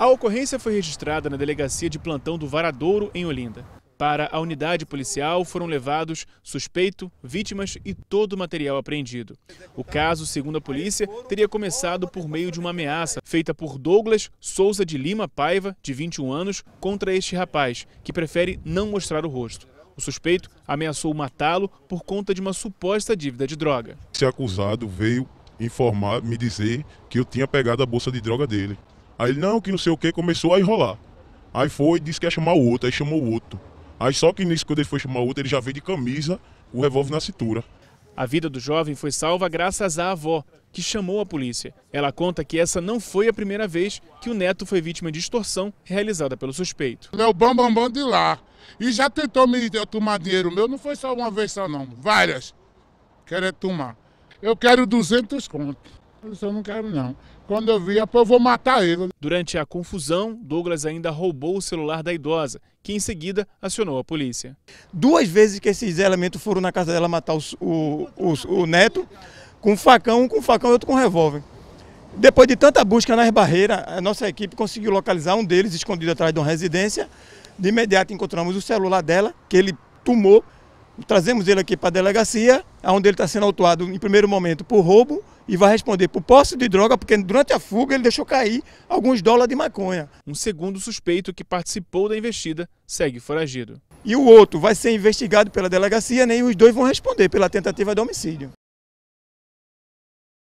A ocorrência foi registrada na delegacia de plantão do Varadouro, em Olinda. Para a unidade policial foram levados suspeito, vítimas e todo o material apreendido. O caso, segundo a polícia, teria começado por meio de uma ameaça feita por Douglas Souza de Lima Paiva, de 21 anos, contra este rapaz, que prefere não mostrar o rosto. O suspeito ameaçou matá-lo por conta de uma suposta dívida de droga. Esse acusado veio informar, me dizer que eu tinha pegado a bolsa de droga dele. Aí ele, não, que não sei o que, começou a enrolar. Aí foi, disse que ia chamar o outro, aí chamou o outro. Aí só que nisso, quando ele foi chamar o outro, ele já veio de camisa, o revólver na cintura. A vida do jovem foi salva graças à avó, que chamou a polícia. Ela conta que essa não foi a primeira vez que o neto foi vítima de extorsão realizada pelo suspeito. Ele é o bambambam bam, bam de lá. E já tentou me tomar dinheiro meu, não foi só uma vez só não, várias. Querendo tomar. Eu quero 200 contos. Isso eu não quero não. Quando eu vi, eu vou matar ele. Durante a confusão, Douglas ainda roubou o celular da idosa, que em seguida acionou a polícia. Duas vezes que esses elementos foram na casa dela matar o, o, o, o neto, com um facão, um com facão e outro com um revólver. Depois de tanta busca nas barreiras, a nossa equipe conseguiu localizar um deles escondido atrás de uma residência. De imediato encontramos o celular dela, que ele tomou. Trazemos ele aqui para a delegacia, onde ele está sendo autuado em primeiro momento por roubo e vai responder por posse de droga, porque durante a fuga ele deixou cair alguns dólares de maconha. Um segundo suspeito que participou da investida segue foragido. E o outro vai ser investigado pela delegacia, nem né? os dois vão responder pela tentativa de homicídio.